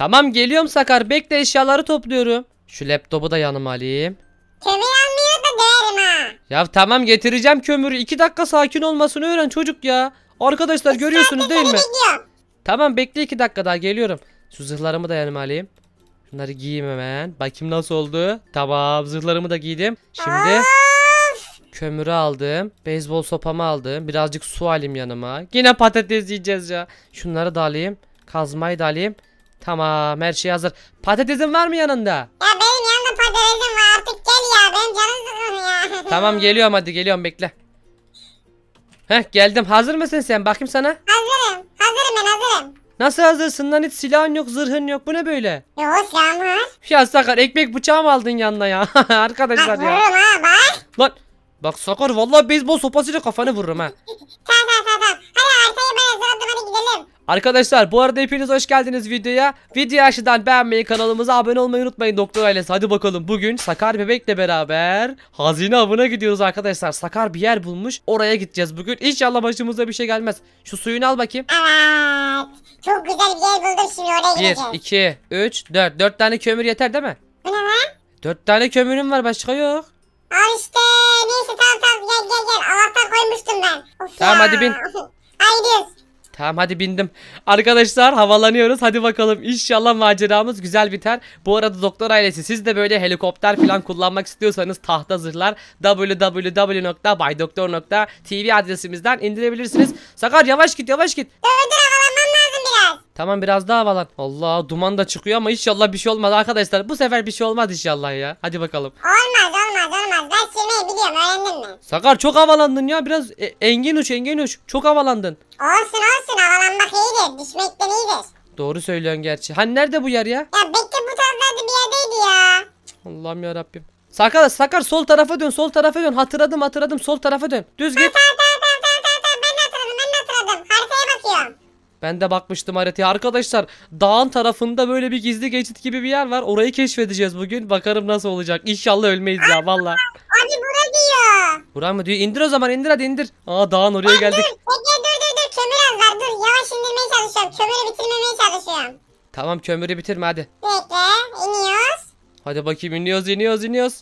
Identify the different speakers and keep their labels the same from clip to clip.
Speaker 1: Tamam geliyorum Sakar bekle eşyaları topluyorum. Şu laptopu da yanıma alayım.
Speaker 2: Kömür almıyor da değerim ha.
Speaker 1: Ya tamam getireceğim kömürü. İki dakika sakin olmasını öğren çocuk ya. Arkadaşlar Biz görüyorsunuz değil mi? Tamam bekle iki dakika daha geliyorum. Şu zırhlarımı da yanıma alayım. Bunları giyeyim hemen. Bakayım nasıl oldu. Tamam zırhlarımı da giydim. Şimdi of. kömürü aldım. Beyzbol sopamı aldım. Birazcık su alayım yanıma. Yine patates yiyeceğiz ya. Şunları da alayım. Kazmayı da alayım. Tamam her şey hazır. Patatesin var mı yanında? Ya
Speaker 2: benim yanında patatesim var artık gel ya ben canım sıkıldı tamam
Speaker 1: geliyorum hadi geliyorum bekle. Heh geldim hazır mısın sen bakayım sana?
Speaker 2: Hazırım hazırım ben hazırım.
Speaker 1: Nasıl hazırsın lan hiç silahın yok zırhın yok bu ne böyle?
Speaker 2: Yok silahım var.
Speaker 1: Ya Sakar ekmek bıçağı mı aldın yanına ya? Arkadaşlar ya. Vururum ha bak. Lan bak Sakar Valla beyzbol sopasıyla kafanı vururum ha. tamam tamam tamam hadi hadi. Arkadaşlar bu arada hepiniz hoş geldiniz videoya. Video aşağıdan beğenmeyi kanalımıza abone olmayı unutmayın Doktor Ailesi. Hadi bakalım bugün Sakar Bebek'le beraber hazine avına gidiyoruz arkadaşlar. Sakar bir yer bulmuş oraya gideceğiz bugün. İnşallah başımıza bir şey gelmez. Şu suyunu al bakayım. Evet. Çok güzel bir yer buldum şimdi
Speaker 2: oraya gideceğiz. 1, 2,
Speaker 1: 3, 4. 4 tane kömür yeter değil mi? Bu ne lan? 4 tane kömürüm var başka yok. Al işte.
Speaker 2: Neyse tamam tamam gel gel gel. Allah'tan koymuştum ben.
Speaker 1: Of tamam ya. hadi bin. Haydi. Tamam hadi bindim. Arkadaşlar havalanıyoruz. Hadi bakalım inşallah maceramız güzel biter. Bu arada doktor ailesi siz de böyle helikopter falan kullanmak istiyorsanız tahta zırhlar www.baydoktor.tv adresimizden indirebilirsiniz. Sakar yavaş git yavaş git. Tamam biraz daha havalan. Allah duman da çıkıyor ama inşallah bir şey olmaz arkadaşlar. Bu sefer bir şey olmaz inşallah ya. Hadi bakalım.
Speaker 2: Olmaz araç biliyorum öğrendim ben.
Speaker 1: Sakar çok havalandın ya biraz e, engin uç engin uç çok havalandın.
Speaker 2: Olsun olsun havalanmak iyidir düşmekten iyidir.
Speaker 1: Doğru söylüyorsun gerçi. Hani nerede bu yer ya? Ya bekle bu
Speaker 2: taraflarda bir yerdeydi ya.
Speaker 1: Allah'ım ya Rabbim. Sakar Sakar sol tarafa dön sol tarafa dön hatırladım hatırladım sol tarafa dön. Düz git. Ben de bakmıştım haritaya. Arkadaşlar dağın tarafında böyle bir gizli geçit gibi bir yer var. Orayı keşfedeceğiz bugün. Bakarım nasıl olacak. İnşallah ölmeyiz ya valla.
Speaker 2: Abi bura diyor.
Speaker 1: Bura mı diyor? İndir o zaman indir hadi indir. Aa dağın oraya geldik. Dur,
Speaker 2: dur dur dur dur kömür az var dur. Yavaş indirmeye çalışıyorum. Kömürü bitirmemeye çalışıyorum.
Speaker 1: Tamam kömürü bitirme hadi.
Speaker 2: Bekle iniyoruz.
Speaker 1: Hadi bakayım iniyoruz iniyoruz iniyoruz.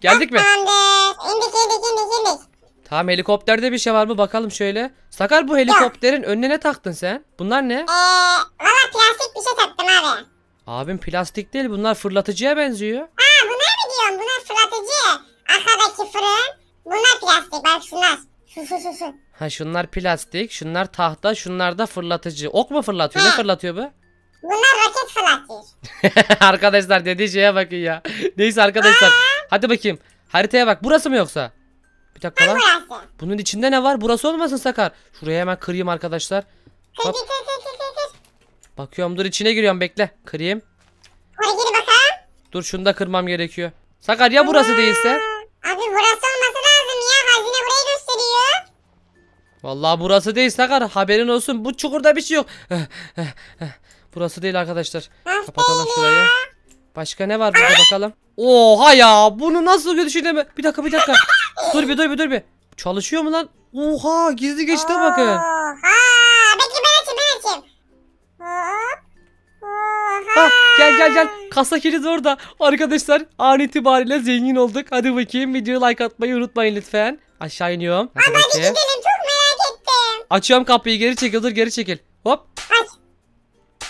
Speaker 1: Geldik mi?
Speaker 2: Tamamdır. İndik indik indik indik.
Speaker 1: Tamam helikopterde bir şey var mı bakalım şöyle. Sakar bu helikopterin Yok. önüne ne taktın sen? Bunlar ne? Ee, valla plastik bir şey taktım abi. Abim plastik değil bunlar fırlatıcıya benziyor. Aa
Speaker 2: bunlar mı diyorsun? Bunlar fırlatıcı. Arkadaki fırın. Bunlar plastik bak şunlar.
Speaker 1: Ha şunlar plastik, şunlar tahta, şunlar da fırlatıcı. Ok mu fırlatıyor? Ha. Ne fırlatıyor bu?
Speaker 2: Bunlar roket fırlatıyor.
Speaker 1: arkadaşlar dediği şeye bakın ya. Neyse arkadaşlar. Aa. Hadi bakayım. Haritaya bak. Burası mı yoksa? Bir dakika lan. Bunun içinde ne var? Burası olmasın Sakar. Şuraya hemen kırayım arkadaşlar. Kır Hop. Bakıyorum dur içine giriyorum bekle. Kırayım. Dur şunu da kırmam gerekiyor. Sakar ya burası değilse?
Speaker 2: Abi burası olması lazım ya. Hazine burayı
Speaker 1: gösteriyor. Vallahi burası değil Sakar. Haberin olsun. Bu çukurda bir şey yok. Eh, eh, eh. burası değil arkadaşlar. Nasıl Kapatalım şurayı. ya? Başka ne var burada bakalım? Oha ya. Bunu nasıl düşüneme? Bir dakika bir dakika. Dur bir dur bir dur bir. Çalışıyor mu lan? Oha gizli geçti Oo, bakın. Ha
Speaker 2: bekle ben açayım ben açayım.
Speaker 1: Ha, gel gel gel. Kasa kilidi orada. Arkadaşlar an itibariyle zengin olduk. Hadi bakayım videoyu like atmayı unutmayın lütfen. Aşağı iniyorum. Hadi, Ama hadi gidelim çok merak ettim. Açıyorum kapıyı geri çekil dur geri çekil. Hop. Aç.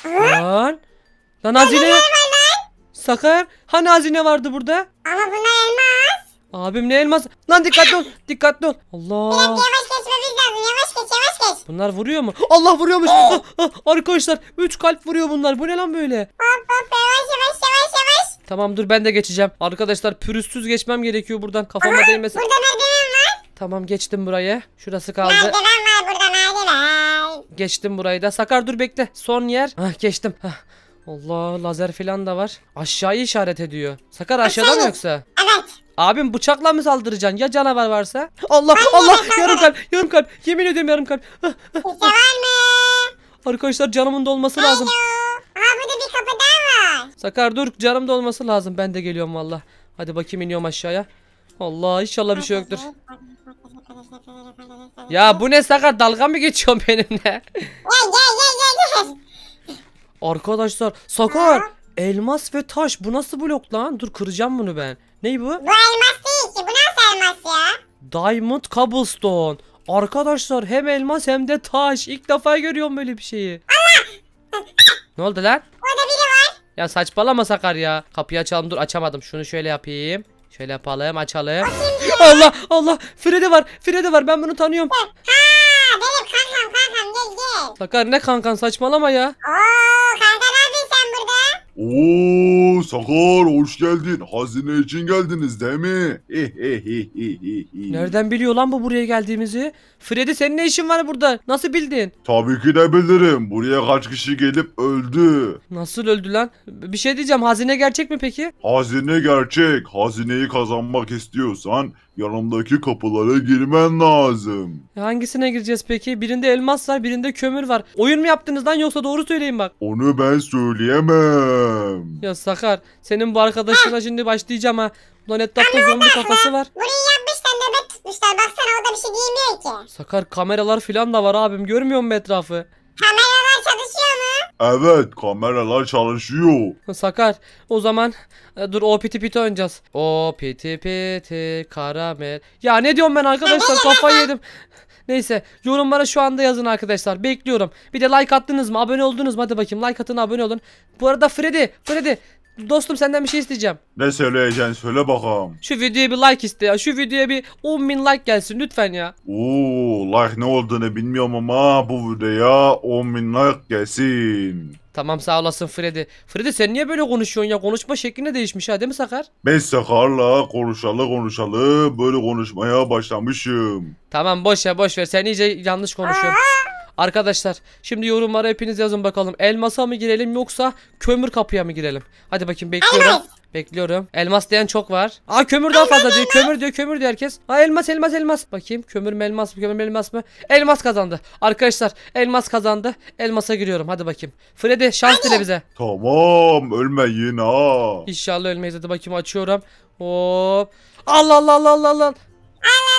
Speaker 1: Lan. Lan hazine. Sakar. Hani hazine vardı burada? Ama bunlar elma. Abim ne elmas? Lan dikkatli ol. Dikkatli ol. Allah. Yavaş geçmemiz
Speaker 2: lazım. Yavaş geç yavaş
Speaker 1: geç. Bunlar vuruyor mu? Allah vuruyormuş. ah, ah, arkadaşlar 3 kalp vuruyor bunlar. Bu ne lan böyle? Hop hop yavaş yavaş yavaş yavaş. Tamam dur ben de geçeceğim. Arkadaşlar pürüzsüz geçmem gerekiyor buradan. Kafama Aha, değmesin. Burada merdiven var. Tamam geçtim burayı. Şurası kaldı. Merdiven var burada merdiven. Geçtim burayı da. Sakar dur bekle. Son yer. Ah geçtim. Hah. Allah lazer falan da var. Aşağıyı işaret ediyor. Sakar aşağıdan mı yoksa? Evet. Abim bıçakla mı saldıracaksın ya canavar varsa? Allah Allah yarım kalp yarım kalp yemin ediyorum yarım kalp. Kimse ah, ah, ah. var mı? Arkadaşlar canımın dolması lazım. Abi de bir kapı daha var. Sakar dur canım dolması lazım ben de geliyorum valla. Hadi bakayım iniyorum aşağıya. Allah inşallah bir şey yoktur. Ya bu ne Sakar dalga mı geçiyorsun benimle? Arkadaşlar Sakar elmas ve taş bu nasıl blok lan? Dur kıracağım bunu ben. Ney bu? Bu elmas
Speaker 2: değil ki. Bu nasıl elmas ya?
Speaker 1: Diamond cobblestone. Arkadaşlar hem elmas hem de taş. İlk defa görüyorum böyle bir şeyi. Allah! ne oldu lan? Orada biri var. Ya saçmalama Sakar ya. Kapıyı açalım dur açamadım. Şunu şöyle yapayım. Şöyle yapalım açalım. Allah Allah Freddy var Freddy var ben bunu tanıyorum. Ha benim kankam kankam gel gel. Sakar ne kankan saçmalama ya. Aa.
Speaker 3: Oo Sakar hoş geldin. Hazine için geldiniz değil mi? Nereden biliyor lan bu buraya
Speaker 1: geldiğimizi? Freddy senin ne işin var burada? Nasıl bildin?
Speaker 3: Tabii ki de bilirim. Buraya kaç kişi gelip öldü.
Speaker 1: Nasıl öldü lan? Bir şey diyeceğim. Hazine gerçek mi peki?
Speaker 3: Hazine gerçek. Hazineyi kazanmak istiyorsan Yanımdaki kapılara girmen lazım.
Speaker 1: E, hangisine gireceğiz peki? Birinde elmas var, birinde kömür var. Oyun mu yaptınız lan yoksa doğru söyleyin bak.
Speaker 3: Onu ben söyleyemem.
Speaker 1: Ya Sakar, senin bu arkadaşına şimdi başlayacağım ha. Ulan etrafta zombi kafası var. Burayı yapmışlar, nöbet tutmuşlar. Baksana orada bir şey giymiyor ki. Sakar kameralar falan da var abim. Görmüyor musun etrafı? Kamera
Speaker 3: Evet kameralar çalışıyor.
Speaker 1: Sakar o zaman e, dur o piti piti oynayacağız. O piti piti karamel. Ya ne diyorum ben arkadaşlar kafayı yedim. Neyse yorumlara şu anda yazın arkadaşlar bekliyorum. Bir de like attınız mı abone oldunuz mu hadi bakayım like atın abone olun. Bu arada Freddy Freddy Dostum senden bir şey isteyeceğim.
Speaker 3: Ne söyleyeceksin söyle bakalım.
Speaker 1: Şu videoya bir like iste ya. Şu videoya bir 10 bin like gelsin lütfen ya.
Speaker 3: Oo like ne olduğunu bilmiyorum ama bu videoya 10 bin like gelsin.
Speaker 1: Tamam sağ olasın Freddy. Freddy sen niye böyle konuşuyorsun ya? Konuşma şekline değişmiş ha değil mi Sakar?
Speaker 3: Ben Sakar'la konuşalı konuşalı böyle konuşmaya başlamışım.
Speaker 1: Tamam boş ver boş ver. Sen iyice yanlış konuşuyorsun. Arkadaşlar şimdi yorumlara hepiniz yazın bakalım. Elmasa mı girelim yoksa kömür kapıya mı girelim? Hadi bakayım bekliyorum. Bekliyorum. Elmas diyen çok var. Aa kömür daha fazla diyor. Kömür diyor, kömür diyor herkes. Aa elmas, elmas, elmas. Bakayım kömür mü elmas mı, kömür mü elmas mı? Elmas kazandı. Arkadaşlar elmas kazandı. Elmasa giriyorum. Hadi bakayım. Freddy şans dile bize.
Speaker 3: Tamam ölme ha. İnşallah ölmeyiz. Hadi
Speaker 1: bakayım açıyorum. Hop. Allah Allah Allah Allah Allah. Allah.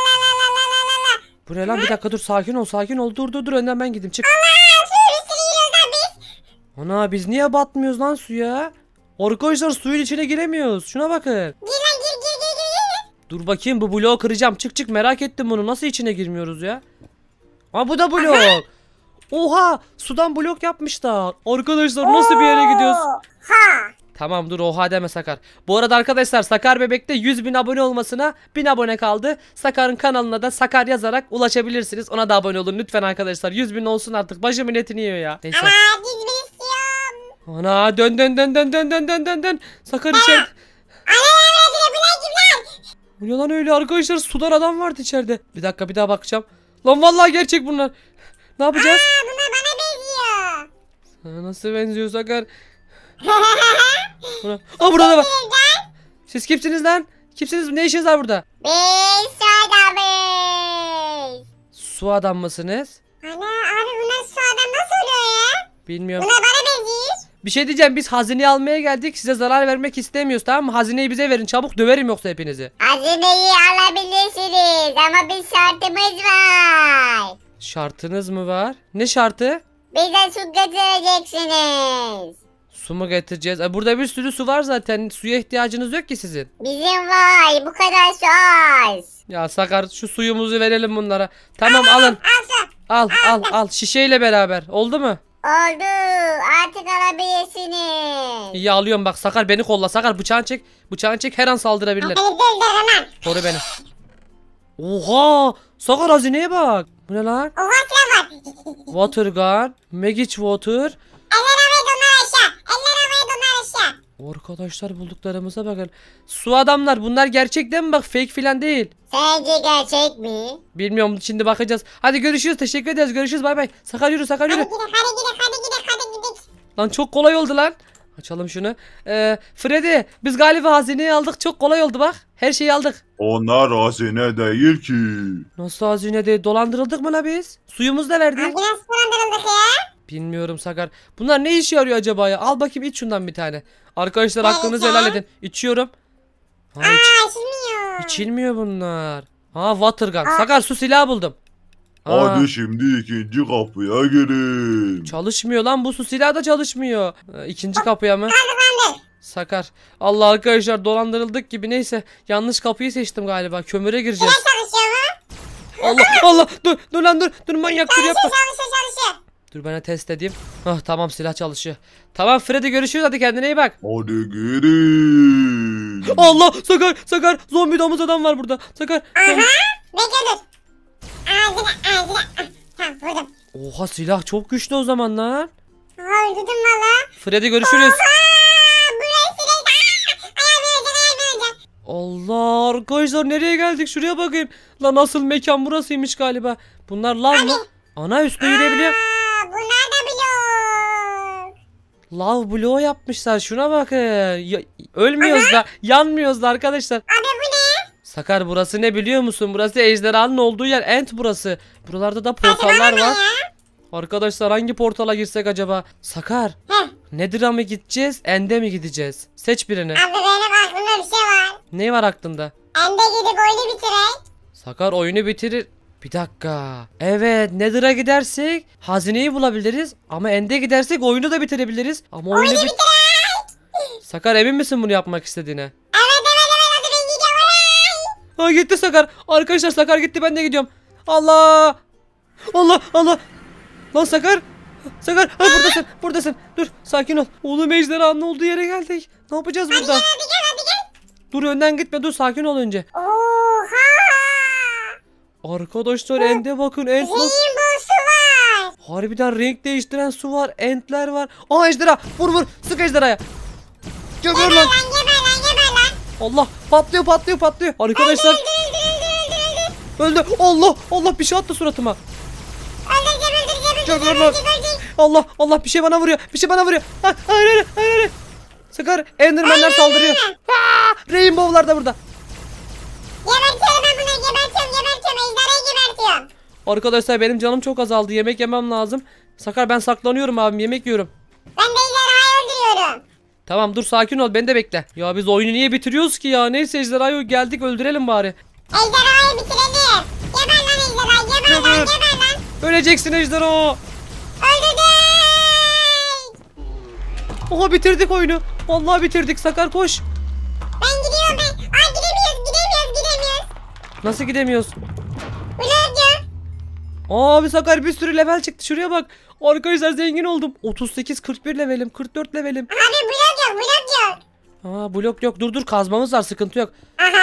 Speaker 1: Bu ne lan bir dakika dur sakin ol sakin ol dur dur dur önden ben gideyim çık. Ana biz niye batmıyoruz lan suya? Arkadaşlar suyun içine giremiyoruz. Şuna bakın. Dur bakayım bu bloğu kıracağım. Çık çık merak ettim bunu. Nasıl içine girmiyoruz ya? Aa bu da blok. Oha sudan blok yapmışlar. Arkadaşlar nasıl bir yere gidiyoruz? Ha. Tamam dur oha deme Sakar. Bu arada arkadaşlar Sakar Bebek'te 100 bin abone olmasına 1000 abone kaldı. Sakar'ın kanalına da Sakar yazarak ulaşabilirsiniz. Ona da abone olun lütfen arkadaşlar. 100 bin olsun artık başım etini yiyor ya. Neyse. Ama dizimi istiyorum. Ana dön dön dön dön dön dön dön dön dön. Sakar içeri. Bu ne lan öyle arkadaşlar sudan adam vardı içeride. Bir dakika bir daha bakacağım. Lan vallahi gerçek bunlar. Ne yapacağız? Aa bunlar bana benziyor. Sana nasıl benziyor Sakar? Bura. Aa burada bak. Siz kimsiniz lan? Kimsiniz? Ne işiniz var burada?
Speaker 2: Biz su adamız.
Speaker 1: Su adam mısınız? Ana abi bunlar su adam nasıl oluyor ya? Bilmiyorum. Bunlar
Speaker 2: bana benziyor.
Speaker 1: Bir şey diyeceğim biz hazineyi almaya geldik size zarar vermek istemiyoruz tamam mı? Hazineyi bize verin çabuk döverim yoksa hepinizi.
Speaker 2: Hazineyi alabilirsiniz ama bir şartımız var.
Speaker 1: Şartınız mı var? Ne şartı?
Speaker 2: Bize su götüreceksiniz.
Speaker 1: Su mu getireceğiz? E, burada bir sürü su var zaten. Suya ihtiyacınız yok ki sizin.
Speaker 2: Bizim vay, Bu kadar su az.
Speaker 1: Ya Sakar şu suyumuzu verelim bunlara. Tamam alın. Al al al şişeyle beraber. Oldu mu?
Speaker 2: Oldu. Artık alabilirsiniz.
Speaker 1: İyi alıyorum bak Sakar beni kolla. Sakar bıçağını çek. Bıçağını çek her an saldırabilir. Koru beni. Oha! Sakar hazineye bak. Bu ne lan? Water gun. Magic water. Arkadaşlar bulduklarımıza bakın. Su adamlar bunlar gerçekten mi bak fake filan değil. Sence gerçek mi? Bilmiyorum şimdi bakacağız. Hadi görüşürüz teşekkür ederiz görüşürüz bay bay. Sakar yürü sakar yürü. Hadi gidelim hadi gidelim hadi gidelim Lan çok kolay oldu lan. Açalım şunu. Ee, Freddy biz galiba hazineyi aldık çok kolay oldu bak. Her şeyi aldık.
Speaker 3: Onlar hazine değil ki.
Speaker 1: Nasıl hazine değil dolandırıldık mı la biz? Suyumuz da verdik. Abi nasıl dolandırıldık ya? Bilmiyorum Sakar. Bunlar ne işe yarıyor acaba ya? Al bakayım iç şundan bir tane. Arkadaşlar Neyse. aklınızı helal edin. İçiyorum. Ha, Aa, iç. içilmiyor. İçilmiyor bunlar. Ha water gun. Aa. Sakar su silahı buldum. Ha. Hadi
Speaker 3: şimdi ikinci kapıya girin.
Speaker 1: Çalışmıyor lan bu su silahı da çalışmıyor. İkinci kapıya mı? Sakar. Allah arkadaşlar dolandırıldık gibi neyse. Yanlış kapıyı seçtim galiba. Kömüre gireceğiz. Allah Allah dur dur lan dur. Dur manyak dur yapma. Çalışıyor çalışıyor çalışıyor. Dur bana test edeyim. Oh, tamam silah çalışıyor. Tamam Freddy görüşürüz hadi kendine iyi bak.
Speaker 3: Hadi geri.
Speaker 1: Allah Sakar Sakar zombi domuz adam var burada. Sakar. Aha ne gelir?
Speaker 2: Ağzına ağzına. Ah, tamam vurdum.
Speaker 1: Oha silah çok güçlü o zaman lan. Aa, öldürdüm valla. Freddy görüşürüz. Ah, Allah arkadaşlar nereye geldik şuraya bakayım. La nasıl mekan burasıymış galiba. Bunlar lan mı? Ana üstüne yürüyebiliyorum. Lav bloğu yapmışlar. Şuna bakın. Ya, ölmüyoruz Aha. da yanmıyoruz da arkadaşlar. Abi bu ne? Sakar burası ne biliyor musun? Burası ejderhanın olduğu yer. end burası. Buralarda da portallar var. Arkadaşlar hangi portala girsek acaba? Sakar. Heh. Nedir'a mı gideceğiz? End'e mi gideceğiz? Seç birini. Abi benim
Speaker 2: aklımda bir şey var.
Speaker 1: Ne var aklında?
Speaker 2: End'e gidip oyunu bitirek.
Speaker 1: Sakar oyunu bitirir. Bir dakika. Evet Nether'a gidersek hazineyi bulabiliriz. Ama End'e gidersek oyunu da bitirebiliriz. Ama oyunu, oyunu bit Sakar emin misin bunu yapmak istediğine? Ha gitti Sakar. Arkadaşlar Sakar gitti ben de gidiyorum. Allah. Allah Allah. Lan Sakar. Sakar ha, buradasın buradasın. Dur sakin ol. Oğlum ejderhanın olduğu yere geldik. Ne yapacağız burada? Dur önden gitme dur sakin ol önce. Oo. Arkadaşlar ende bakın ent nasıl... Harbiden renk değiştiren su var. Entler var. Aa ejderha. Vur vur. Sık ejderhaya. Gömür lan. Geber lan geber lan. Allah patlıyor patlıyor patlıyor. Arkadaşlar. Öldü. Allah Allah bir şey attı suratıma. Gömür lan. Allah Allah bir şey bana vuruyor. Bir şey bana vuruyor. Ha, hayır hayır hayır. Sakar Enderman'lar saldırıyor. Ha, Rainbow'lar da burada.
Speaker 2: Yemek gebertiyorum ejderhayı
Speaker 1: gebertiyorum. Arkadaşlar benim canım çok azaldı. Yemek yemem lazım. Sakar ben saklanıyorum abim. Yemek yiyorum. Ben de
Speaker 2: ejderhayı öldürüyorum.
Speaker 1: Tamam dur sakin ol. Beni de bekle. Ya biz oyunu niye bitiriyoruz ki ya? Neyse ejderhayı geldik öldürelim bari.
Speaker 2: Ejderhayı bitirelim. Geber lan
Speaker 1: ejderhayı. Geber lan geber lan. Öleceksin ejderha. Öldürdük. Oha bitirdik oyunu. Vallahi bitirdik. Sakar koş. Ben gidiyorum
Speaker 2: ben. Aa gidemiyoruz gidemiyoruz gidemiyoruz.
Speaker 1: Nasıl gidemiyoruz? Abi Sakar bir sürü level çıktı. Şuraya bak. Arkadaşlar zengin oldum. 38 41 levelim, 44 levelim. Abi blok yok, blok yok. Aa blok yok. Dur dur kazmamız var, sıkıntı yok. Aha, baba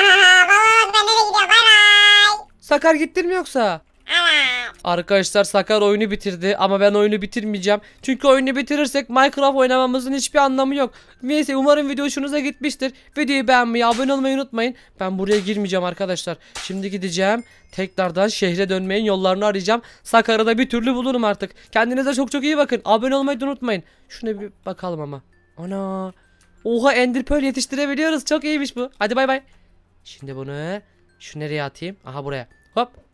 Speaker 2: ben nereye gidiyorum? Bay bay.
Speaker 1: Sakar gittin mi yoksa? Arkadaşlar Sakar oyunu bitirdi ama ben oyunu bitirmeyeceğim. Çünkü oyunu bitirirsek Minecraft oynamamızın hiçbir anlamı yok. Neyse umarım video hoşunuza gitmiştir. Videoyu beğenmeyi, abone olmayı unutmayın. Ben buraya girmeyeceğim arkadaşlar. Şimdi gideceğim. Tekrardan şehre dönmeyin yollarını arayacağım. Sakar'ı da bir türlü bulurum artık. Kendinize çok çok iyi bakın. Abone olmayı da unutmayın. Şuna bir bakalım ama. Ana. Oha Ender Pearl yetiştirebiliyoruz. Çok iyiymiş bu. Hadi bay bay. Şimdi bunu şu nereye atayım? Aha buraya. Hop.